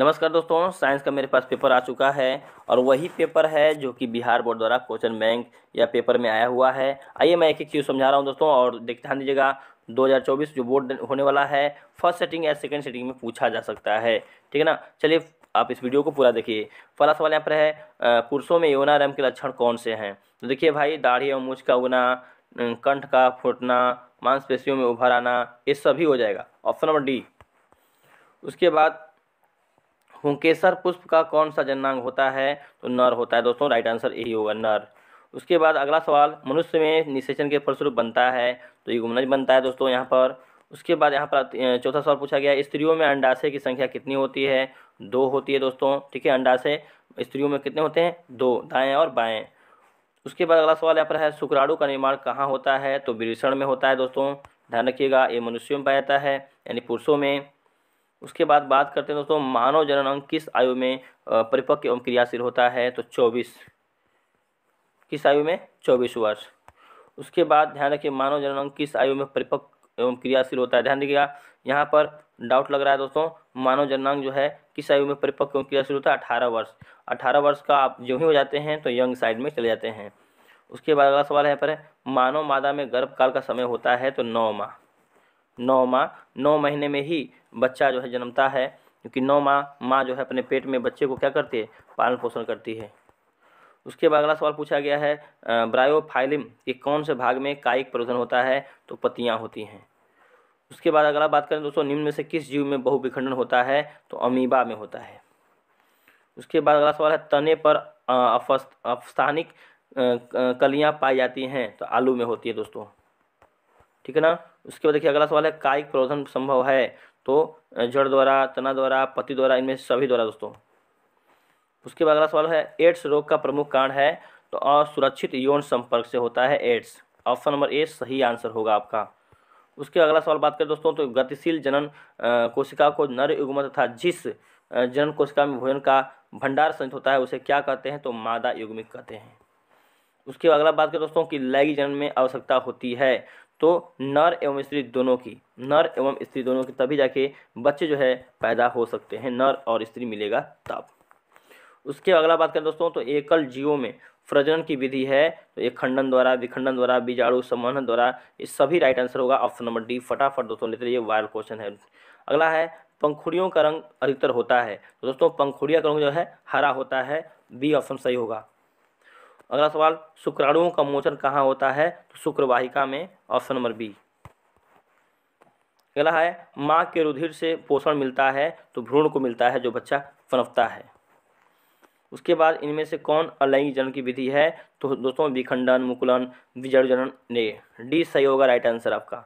नमस्कार दोस्तों साइंस का मेरे पास पेपर आ चुका है और वही पेपर है जो कि बिहार बोर्ड द्वारा क्वेश्चन बैंक या पेपर में आया हुआ है आइए मैं एक एक चीज़ समझा रहा हूँ दोस्तों और देख ध्यान दीजिएगा 2024 जो बोर्ड होने वाला है फर्स्ट सेटिंग या सेकेंड सेटिंग में पूछा जा सकता है ठीक है ना चलिए आप इस वीडियो को पूरा देखिए पहला सवाल यहाँ पर है पुरुषों में यौना रैम के लक्षण कौन से हैं तो देखिए भाई दाढ़ी और मूछ का उगना कंठ का फूटना मांसपेशियों में उभर आना ये सभी हो जाएगा ऑप्शन नंबर डी उसके बाद हुकेसर पुष्प का कौन सा जन्नांग होता है तो नर होता है दोस्तों राइट आंसर यही होगा नर उसके बाद अगला सवाल मनुष्य में निषेचन के फलस्वरूप बनता है तो युगमनज बनता है दोस्तों यहाँ पर उसके बाद यहाँ पर चौथा सवाल पूछा गया स्त्रियों में अंडाशय की संख्या कितनी होती है दो होती है दोस्तों ठीक है अंडाशय स्त्रियों में कितने होते हैं दो दाएँ और बाएँ उसके बाद अगला सवाल यहाँ पर है शुक्राणु का निर्माण कहाँ होता है तो विषण में होता है दोस्तों ध्यान रखिएगा ये मनुष्यों में पाया जाता है यानी पुरुषों में उसके बाद बात करते हैं दोस्तों मानव जनन अंग किस आयु में परिपक्व एवं क्रियाशील होता है तो चौबीस किस आयु में चौबीस वर्ष उसके बाद ध्यान रखिए मानव जनन अंग किस आयु में परिपक्व एवं क्रियाशील होता है ध्यान रखिएगा यहाँ पर डाउट लग रहा है दोस्तों मानव जननांग जो है किस आयु में परिपक्व एवं क्रियाशील होता है अठारह वर्ष अठारह वर्ष का आप जो ही हो जाते हैं तो यंग साइड में चले जाते हैं उसके बाद अगला सवाल है पर मानव मादा में गर्भकाल का समय होता है तो नौ माह नौ माह नौ महीने में ही बच्चा जो है जन्मता है क्योंकि नौ माह माँ जो है अपने पेट में बच्चे को क्या करती है पालन पोषण करती है उसके बाद अगला सवाल पूछा गया है ब्रायोफाइलिम के कौन से भाग में कायिक प्रदूषण होता है तो पतियाँ होती हैं उसके बाद अगला बात करें दोस्तों निम्न में से किस जीव में बहुविखंडन होता है तो अमीबा में होता है उसके बाद अगला सवाल है तने पर अफस्थानिक कलियाँ पाई जाती हैं तो आलू में होती है दोस्तों ठीक है ना उसके बाद देखिए अगला सवाल है कायिक प्रबोधन संभव है तो जड़ द्वारा तना द्वारा पति द्वारा इनमें सभी द्वारा दोस्तों उसके बाद अगला सवाल है एड्स रोग का प्रमुख कारण है तो असुरक्षित यौन संपर्क से होता है एड्स ऑप्शन नंबर ए सही आंसर होगा आपका उसके अगला सवाल बात करें दोस्तों तो गतिशील जनन कोशिका को नर युग्म तथा जिस जनन कोशिका में भोजन का भंडार संचित होता है उसे क्या कहते हैं तो मादा युग्मिक कहते हैं उसके अगला बात करें दोस्तों कि लैगी जनन में आवश्यकता होती है तो नर एवं स्त्री दोनों की नर एवं स्त्री दोनों की तभी जाके बच्चे जो है पैदा हो सकते हैं नर और स्त्री मिलेगा तब उसके अगला बात करें दोस्तों तो एकल जीवों में प्रजनन की विधि है तो एक खंडन द्वारा विखंडन द्वारा बीजाणु संवहन द्वारा ये सभी राइट आंसर होगा ऑप्शन नंबर डी फटाफट दोस्तों लेते रहिए वायरल क्वेश्चन है अगला है पंखुड़ियों का रंग अधिकतर होता है तो दोस्तों पंखुड़िया का रंग जो है हरा होता है बी ऑप्शन सही होगा अगला सवाल शुक्राणुओं का मोचन कहाँ होता है तो शुक्रवाहिका में ऑप्शन नंबर बी अगला है माँ के रुधिर से पोषण मिलता है तो भ्रूण को मिलता है जो बच्चा पनपता है उसके बाद इनमें से कौन अलैंगिक जनन की विधि है तो दोस्तों विखंडन मुकुलन विजर्जनन ने डी सही होगा राइट आंसर आपका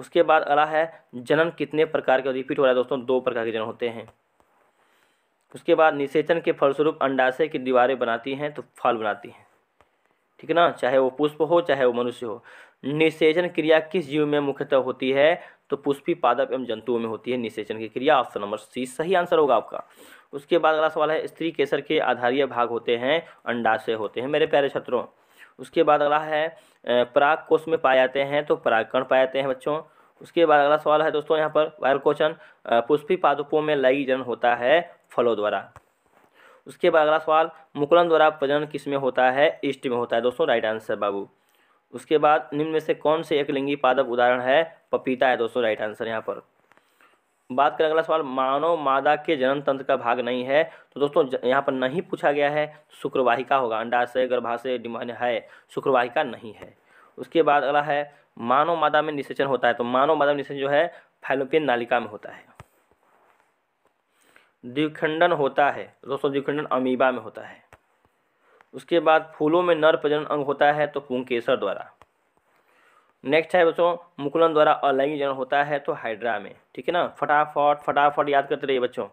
उसके बाद अला है जनन कितने प्रकार के रिपीट हो रहा है दोस्तों दो प्रकार के जनन होते हैं उसके बाद निषेचन के फलस्वरूप अंडाशय की दीवारें बनाती हैं तो फल बनाती हैं ठीक है ना चाहे वो पुष्प हो चाहे वो मनुष्य हो निषेचन क्रिया किस जीव में मुख्यतः होती है तो पुष्पी पादप एवं जंतुओं में होती है निषेचन की क्रिया ऑप्शन नंबर सी सही आंसर होगा आपका उसके बाद अगला सवाल है स्त्री केसर के आधारीय भाग होते हैं अंडाशय होते हैं मेरे प्यारे छात्रों उसके बाद अगला है पराग कोष में पाए जाते हैं तो परागकण पाए जाते हैं बच्चों उसके बाद अगला सवाल है दोस्तों यहाँ पर वायर क्वेश्चन पुष्पी पादपों में लयी जन होता है फलों द्वारा उसके बाद अगला सवाल मुकुलन द्वारा प्रजनन किस में होता है ईस्ट में होता है दोस्तों राइट आंसर बाबू उसके बाद निम्न में से कौन से एक लिंगी पादप उदाहरण है पपीता है दोस्तों राइट आंसर यहाँ पर बात करें अगला सवाल मानव मादा के जनन तंत्र का भाग नहीं है तो दोस्तों यहाँ पर नहीं पूछा गया है शुक्रवाहिका होगा अंडाशय गर्भाशय डिमान है शुक्रवाहिका नहीं है उसके बाद अगला है मानव मादा में निषेचन होता है तो मानव मादा में निषेचन जो है फैलोपियन नालिका में होता है द्विखंडन होता है दोस्तों द्विखंडन अमीबा में होता है उसके बाद फूलों में नर प्रजनन अंग होता है तो पुंकेसर द्वारा नेक्स्ट है बच्चों मुकुलन द्वारा अलैंगिक जनन होता है तो हाइड्रा में ठीक है ना फटाफट फटाफट याद करते रहिए बच्चों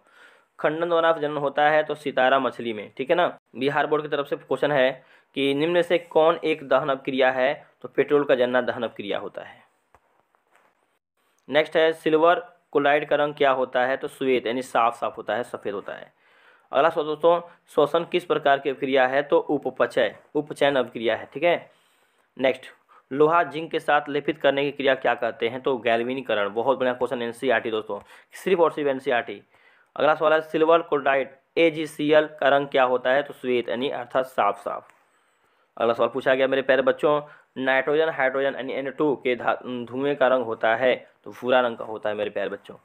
खंडन द्वारा जनन होता है तो सितारा मछली में ठीक है ना बिहार बोर्ड की तरफ से क्वेश्चन है कि निम्न से कौन एक दहन अपक्रिया है तो पेट्रोल का जनना दहन अपक्रिया होता है नेक्स्ट है सिल्वर कोलाइड का रंग क्या होता है तो श्वेत यानी साफ साफ होता है सफ़ेद होता है अगला सवाल दोस्तों श्वसन किस प्रकार की अभिक्रिया है तो उपपचय उपचयन अभिक्रिया है ठीक है नेक्स्ट लोहा जिंक के साथ लेपित करने की क्रिया क्या कहते हैं तो गैलविनीकरण बहुत बढ़िया क्वेश्चन एन e दोस्तों सिर्फ और सिर्फ एन e अगला सवाल है सिल्वर क्लोराइड ए का रंग क्या होता है तो श्वेत यानी अर्थात साफ साफ अगला सवाल पूछा गया मेरे प्यारे बच्चों nitrogen hydrogen N N two के धुएं का रंग होता है तो भूरा रंग का होता है मेरे प्यारे बच्चों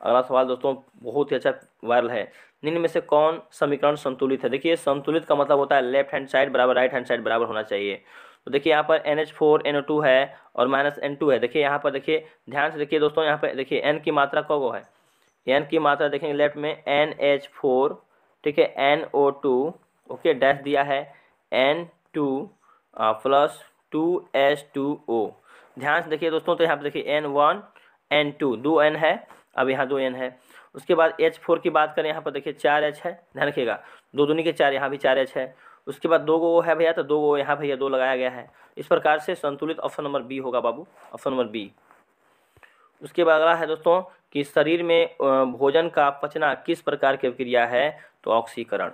अगला सवाल दोस्तों बहुत ही अच्छा वायरल है निम्न में से कौन समीकरण संतुलित है देखिए संतुलित का मतलब होता है लेफ्ट हैंड साइड बराबर राइट हैंड साइड बराबर होना चाहिए तो देखिए यहाँ पर N H four N two है और माइनस एन टू है देखिए यहाँ पर देखिए ध्यान से देखिए दोस्तों यहाँ पर देखिए एन की मात्रा कौ है एन की मात्रा देखेंगे लेफ्ट में एन एच फोर ठीक है N O two okay dash दिया है N two plus two S two O ध्यान से देखिए दोस्तों तो यहाँ पर देखिए एन वन एन टू दो एन है अब यहाँ दो एन है उसके बाद एच फोर की बात करें यहाँ पर देखिए चार एच है ध्यान रखिएगा दो दुनिया के चार यहाँ भी चार एच है उसके बाद दो गो है भैया तो दो गो यहाँ भैया दो लगाया गया है इस प्रकार से संतुलित ऑप्शन नंबर बी होगा बाबू ऑप्शन नंबर बी उसके बाद अगला है दोस्तों कि शरीर में भोजन का पचना किस प्रकार की क्रिया है तो ऑक्सीकरण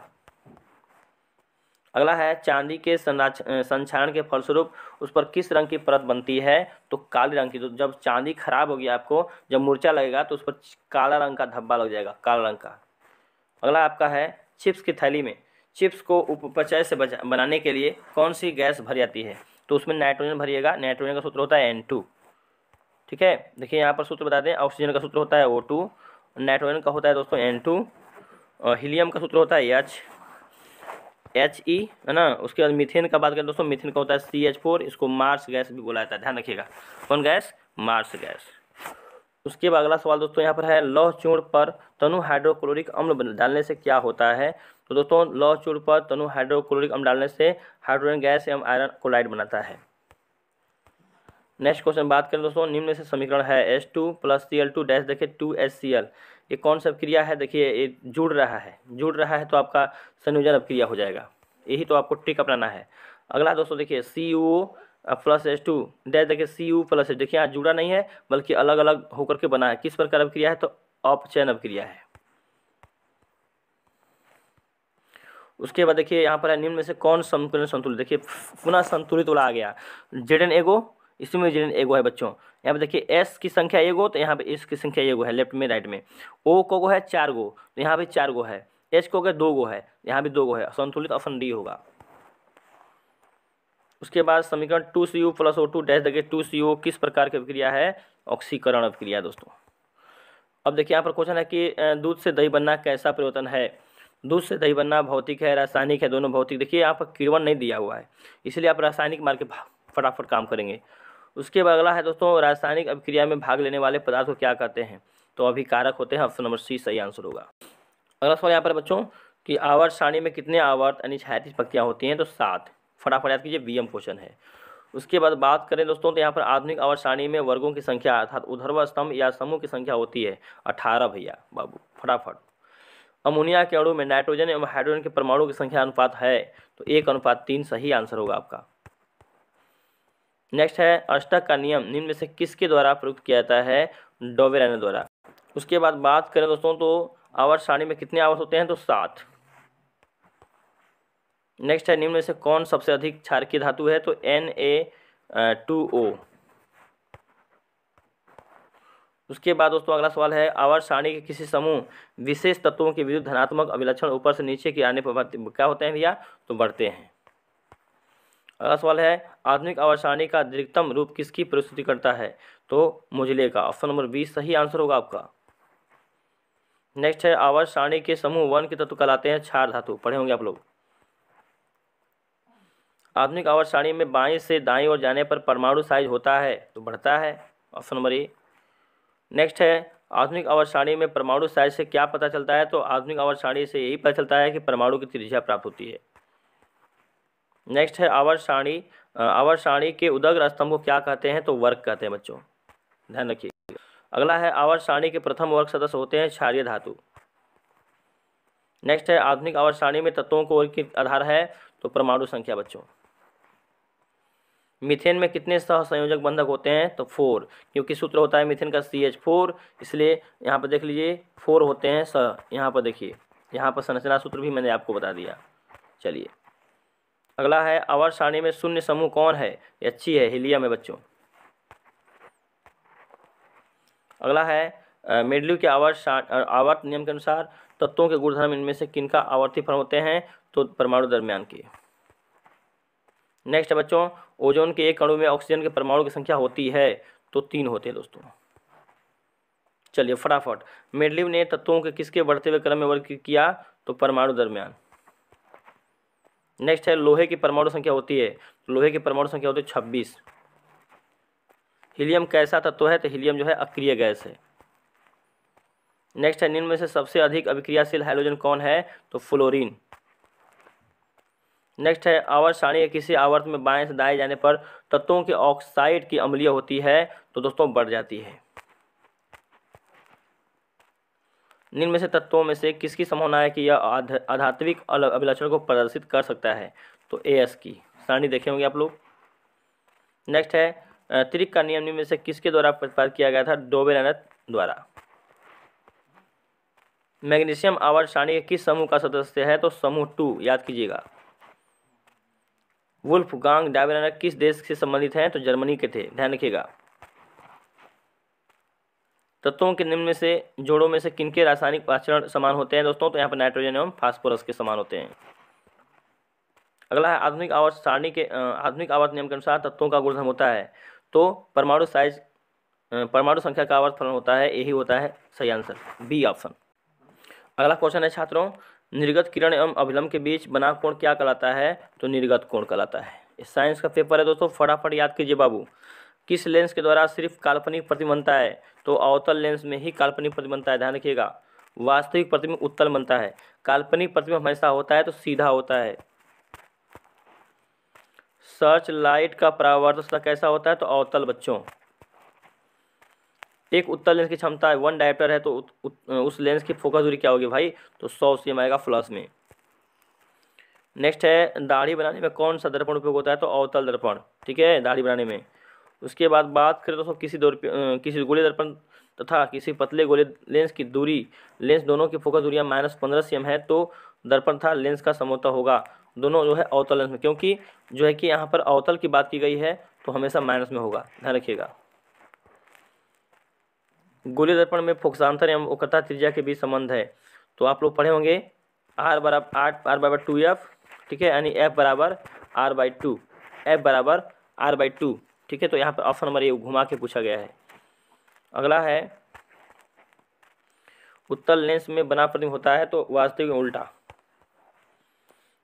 अगला है चांदी के संक्षारण के फलस्वरूप उस पर किस रंग की परत बनती है तो काले रंग की तो जब चांदी खराब होगी आपको जब मुरचा लगेगा तो उस पर काला रंग का धब्बा लग जाएगा काला रंग का अगला आपका है चिप्स की थैली में चिप्स को उपचय से बनाने के लिए कौन सी गैस भरी जाती है तो उसमें नाइट्रोजन भरिएगा नाइट्रोजन का सूत्र होता है एन टू ठीक है देखिए यहाँ पर सूत्र बता दें ऑक्सीजन का सूत्र होता है ओ टू नाइट्रोजन का होता है दोस्तों एन टू और हीलियम का सूत्र होता है एच एच ई e, है ना उसके बाद मिथेन का बात करें दोस्तों मिथेन का होता है सी एच फोर इसको मार्स गैस भी बोला जाता है ध्यान रखिएगा कौन गैस मार्स गैस उसके बाद अगला सवाल दोस्तों यहाँ पर है लौह चूर्ण पर तनु हाइड्रोक्लोरिक अम्ल डालने से क्या होता है तो दोस्तों लौह चूर्ण पर तनु हाइड्रोक्लोरिक अम्ल डालने से हाइड्रोजन गैस एवं आयरन क्लोराइड बनाता है नेक्स्ट क्वेश्चन बात करें दोस्तों निम्न से समीकरण है S two plus C L two dash देखिए टू एस सी एल ये कौन सा क्रिया है देखिए ये जुड़ रहा है जुड़ रहा है तो आपका संयोजन अब क्रिया हो जाएगा यही तो आपको ट्रिक अपनाना है अगला दोस्तों देखिए C O plus S two dash देखिए सी यू प्लस एस देखिए यहाँ जुड़ा नहीं है बल्कि अलग अलग होकर के बना है किस प्रकार अभिक्रिया है तो अपचयन अभिक्रिया है उसके बाद देखिए यहाँ पर है निम्न में से कौन संतुलन संतुलित देखिए पुनः संतुलित वाला आ गया जेड एन एगो इसी में रीजन एगो है बच्चों यहाँ पे देखिए एस की संख्या एगो तो यहाँ पे एस की संख्या एगो है लेफ्ट में राइट में ओ को गो है चार गो तो यहाँ पे चार गो है एच को गए दो गो है यहाँ भी दो गो है संतुलित ऑप्शन डी होगा उसके बाद समीकरण two C U plus O two dash देखिए टू सी यू किस प्रकार की अभिक्रिया है ऑक्सीकरण अभिक्रिया दोस्तों अब देखिए यहाँ पर क्वेश्चन है कि दूध से दही बनना कैसा परिवर्तन है दूध से दही बनना भौतिक है रासायनिक है दोनों भौतिक देखिए यहाँ पर किरवन नहीं दिया हुआ है इसलिए आप रासायनिक मार के फटाफट काम करेंगे उसके बाद अगला है दोस्तों रासायनिक अभिक्रिया में भाग लेने वाले पदार्थ को क्या कहते हैं तो अभिकारक होते हैं ऑप्शन नंबर सी सही आंसर होगा अगला सवाल यहाँ पर बच्चों कि आवर्त सारणी में कितने आवर्त यानी छायातीस पक्तियाँ होती हैं तो सात फटाफट याद कीजिए बी एम क्वेश्चन है उसके बाद बात करें दोस्तों तो यहाँ पर आधुनिक आवर्त सारणी में वर्गों की संख्या अर्थात उधर्व स्तंभ या समूह की संख्या होती है अठारह भैया बाबू फटाफट अमोनिया के अणु में नाइट्रोजन एवं हाइड्रोजन के परमाणु की संख्या अनुपात है तो एक अनुपात तीन सही आंसर होगा आपका नेक्स्ट है अष्टक का नियम निम्न में से किसके द्वारा प्रयुक्त किया जाता है डोवेराना द्वारा उसके बाद बात करें दोस्तों तो आवर्त सारणी में कितने आवर्त होते हैं तो सात नेक्स्ट है निम्न में से कौन सबसे अधिक क्षारकीय धातु है तो एन ए टू ओ उसके बाद दोस्तों अगला सवाल है आवर्त सारणी के किसी समूह विशेष तत्वों के विरुद्ध धनात्मक अभिलक्षण ऊपर से नीचे की आने पर क्या होते हैं भैया तो बढ़ते हैं अगला सवाल है आधुनिक आवासानी का अधिकतम रूप किसकी प्रस्तुति करता है तो मुझले का ऑप्शन नंबर बीस सही आंसर होगा आपका नेक्स्ट है आवास सारणी के समूह वन के तत्व कहलाते हैं क्षार धातु पढ़े होंगे आप लोग आधुनिक आवास सारणी में बाएं से दाएं ओर जाने पर परमाणु साइज होता है तो बढ़ता है ऑप्शन नंबर ए नेक्स्ट है आधुनिक आवास सारणी में परमाणु साइज से क्या पता चलता है तो आधुनिक आवास सारणी से यही पता चलता है कि परमाणु की त्रिज्या प्राप्त होती है नेक्स्ट है आवर सारणी आवर सारणी के उदग्र स्तंभ को क्या कहते हैं तो वर्ग कहते हैं बच्चों ध्यान रखिए अगला है आवर सारणी के प्रथम वर्ग सदस्य होते हैं क्षारिय धातु नेक्स्ट है आधुनिक आवर सारणी में तत्वों को वर्ग आधार है तो परमाणु संख्या बच्चों मिथेन में कितने सह संयोजक बंधक होते हैं तो फोर क्योंकि सूत्र होता है मिथेन का सी एच फोर इसलिए यहाँ पर देख लीजिए फोर होते हैं स यहाँ पर देखिए यहाँ पर संरचना सूत्र भी मैंने आपको बता दिया चलिए अगला है अवर सारणी में शून्य समूह कौन है ये अच्छी है हिलिया में बच्चों अगला है मेडल्यू के आवर्त आवर्त नियम के अनुसार तत्वों के गुणधर्म इनमें से किनका आवर्ती फर्म होते हैं तो परमाणु दरमियान के नेक्स्ट बच्चों ओजोन के एक अणु में ऑक्सीजन के परमाणु की संख्या होती है तो तीन होते हैं दोस्तों चलिए फटाफट मेडलिव ने तत्वों के किसके बढ़ते हुए क्रम में वर्ग किया तो परमाणु दरमियान नेक्स्ट है लोहे की परमाणु संख्या होती है लोहे की परमाणु संख्या होती है छब्बीस हीलियम कैसा तत्व है तो हीलियम जो है अक्रिय गैस है नेक्स्ट है निम्न में से सबसे अधिक अभिक्रियाशील हाइड्रोजन कौन है तो फ्लोरीन नेक्स्ट है आवर्त सारणी किसी आवर्त में बाएं से दाएं जाने पर तत्वों के ऑक्साइड की अम्लीय होती है तो दोस्तों बढ़ जाती है निम्न में से तत्वों में से किसकी संभावना है कि यह आध्यात्मिक अभिलक्षण को प्रदर्शित कर सकता है तो ए एस की सारणी देखे होंगे आप लोग नेक्स्ट है त्रिक का नियम निम्न में से किसके द्वारा प्रतिपादित किया गया था डोबे द्वारा मैग्नीशियम आवर्त सारणी के किस समूह का सदस्य है तो समूह टू याद कीजिएगा वुल्फ गांग डायबेनर किस देश से संबंधित हैं तो जर्मनी के थे ध्यान रखिएगा तत्वों के निम्न में से जोड़ों में से किनके रासायनिक आचरण समान होते हैं दोस्तों तो यहाँ पर नाइट्रोजन एवं फास्फोरस के समान होते हैं अगला है आधुनिक आवर्त सारणी के आधुनिक आवर्त नियम के अनुसार तत्वों का गुणधर्म होता है तो परमाणु साइज परमाणु संख्या का आवर्त फलन होता है यही होता है सही आंसर बी ऑप्शन अगला क्वेश्चन है छात्रों निर्गत किरण एवं अभिलंब के बीच बना कोण क्या कहलाता है तो निर्गत कोण कहलाता है साइंस का पेपर है दोस्तों फटाफट याद कीजिए बाबू किस लेंस के द्वारा सिर्फ काल्पनिक प्रतिमा बनता है तो अवतल लेंस में ही काल्पनिक प्रति बनता है ध्यान रखिएगा वास्तविक प्रतिमा उत्तल बनता है काल्पनिक प्रतिमा हमेशा होता है तो सीधा होता है सर्च लाइट का परावर्तन कैसा होता है तो अवतल बच्चों एक उत्तर लेंस की क्षमता है वन डायप्टर है तो उत, उत, उस लेंस की फोकस दूरी क्या होगी भाई तो सौ सी आएगा फ्लस में नेक्स्ट है दाढ़ी बनाने में कौन सा दर्पण उपयोग होता है तो अवतल दर्पण ठीक है दाढ़ी बनाने में उसके बाद बात करें दोस्तों किसी दौर किसी गोले दर्पण तथा किसी पतले गोले लेंस की दूरी लेंस दोनों की फोकस दूरियाँ माइनस पंद्रह सी है तो दर्पण था लेंस का समोता होगा दोनों जो है अवतल लेंस में क्योंकि जो है कि यहाँ पर अवतल की बात की गई है तो हमेशा माइनस में होगा ध्यान रखिएगा गोले दर्पण में फोकसांतर एवं उकता त्रिज्या के बीच संबंध है तो आप लोग पढ़े होंगे आर बराबर आठ आर बराबर टू एफ ठीक है यानी एफ बराबर आर बाई टू एफ बराबर आर बाई टू ठीक है तो यहाँ पर ऑप्शन नंबर ए घुमा के पूछा गया है अगला है उत्तल लेंस में बना प्रतिबिंब होता है तो वास्तविक उल्टा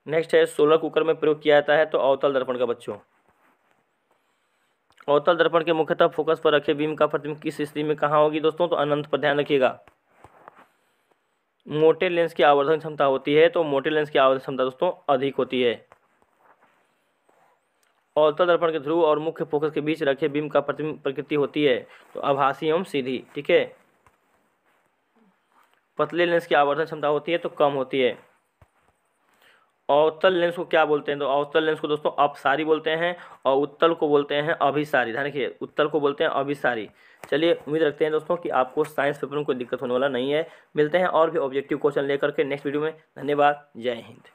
नेक्स्ट है सोलर कुकर में प्रयोग किया जाता है तो अवतल दर्पण का बच्चों अवतल दर्पण के मुख्यतः फोकस पर रखे बीम का प्रतिबिंब किस स्थिति में कहाँ होगी दोस्तों तो अनंत पर ध्यान रखिएगा मोटे लेंस की आवर्धन क्षमता होती है तो मोटे लेंस की आवर्धन क्षमता दोस्तों अधिक होती है और दर्पण के ध्रुव और मुख्य फोकस के बीच रखे बिंब का प्रतिबिंब प्रकृति होती है तो आभासी एवं सीधी ठीक है पतले लेंस की आवर्धन क्षमता होती है तो कम होती है अवतल लेंस को क्या बोलते हैं तो अवतल लेंस को दोस्तों अपसारी बोलते हैं और उत्तल को बोलते हैं अभिसारी ध्यान रखिए उत्तल को बोलते हैं अभिसारी चलिए उम्मीद रखते हैं दोस्तों कि आपको साइंस पेपर में कोई दिक्कत होने वाला नहीं है मिलते हैं और भी ऑब्जेक्टिव क्वेश्चन लेकर के नेक्स्ट वीडियो में धन्यवाद जय हिंद